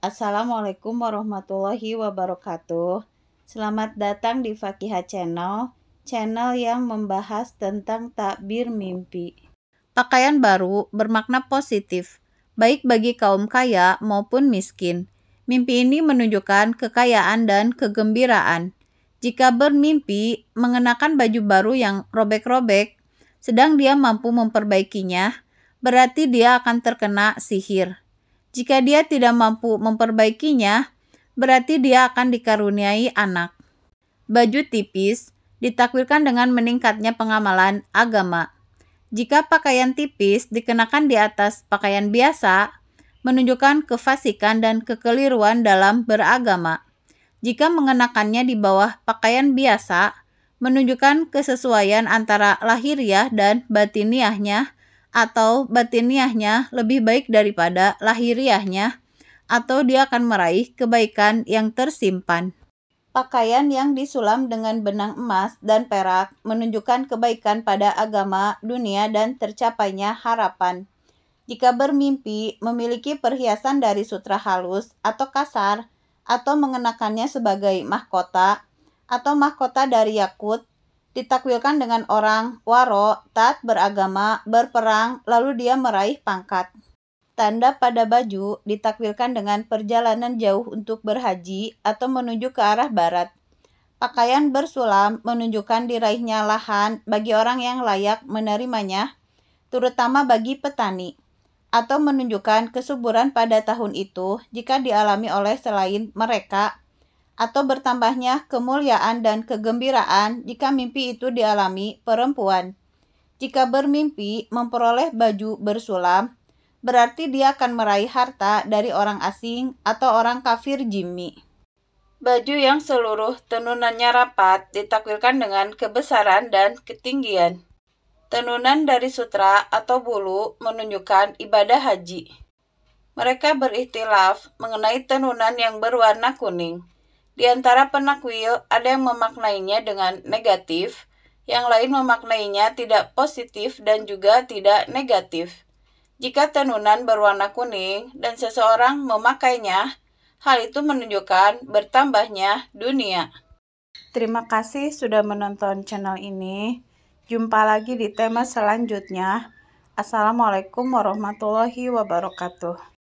Assalamualaikum warahmatullahi wabarakatuh. Selamat datang di Fakihah Channel, channel yang membahas tentang takbir mimpi. Pakaian baru bermakna positif, baik bagi kaum kaya maupun miskin. Mimpi ini menunjukkan kekayaan dan kegembiraan. Jika bermimpi mengenakan baju baru yang robek-robek, sedang dia mampu memperbaikinya, berarti dia akan terkena sihir. Jika dia tidak mampu memperbaikinya, berarti dia akan dikaruniai anak. Baju tipis ditakwilkan dengan meningkatnya pengamalan agama. Jika pakaian tipis dikenakan di atas pakaian biasa, menunjukkan kefasikan dan kekeliruan dalam beragama. Jika mengenakannya di bawah pakaian biasa, menunjukkan kesesuaian antara lahiriah dan batiniahnya atau batiniahnya lebih baik daripada lahiriahnya, atau dia akan meraih kebaikan yang tersimpan. Pakaian yang disulam dengan benang emas dan perak menunjukkan kebaikan pada agama, dunia, dan tercapainya harapan. Jika bermimpi memiliki perhiasan dari sutra halus atau kasar, atau mengenakannya sebagai mahkota, atau mahkota dari yakut, ditakwilkan dengan orang waro, tat beragama, berperang, lalu dia meraih pangkat. Tanda pada baju ditakwilkan dengan perjalanan jauh untuk berhaji atau menuju ke arah barat. Pakaian bersulam menunjukkan diraihnya lahan bagi orang yang layak menerimanya, terutama bagi petani, atau menunjukkan kesuburan pada tahun itu jika dialami oleh selain mereka atau bertambahnya kemuliaan dan kegembiraan jika mimpi itu dialami perempuan. Jika bermimpi memperoleh baju bersulam, berarti dia akan meraih harta dari orang asing atau orang kafir jimmi. Baju yang seluruh tenunannya rapat ditakwilkan dengan kebesaran dan ketinggian. Tenunan dari sutra atau bulu menunjukkan ibadah haji. Mereka beristilaf mengenai tenunan yang berwarna kuning. Di antara penakwil, ada yang memaknainya dengan negatif, yang lain memaknainya tidak positif dan juga tidak negatif. Jika tenunan berwarna kuning dan seseorang memakainya, hal itu menunjukkan bertambahnya dunia. Terima kasih sudah menonton channel ini. Jumpa lagi di tema selanjutnya. Assalamualaikum warahmatullahi wabarakatuh.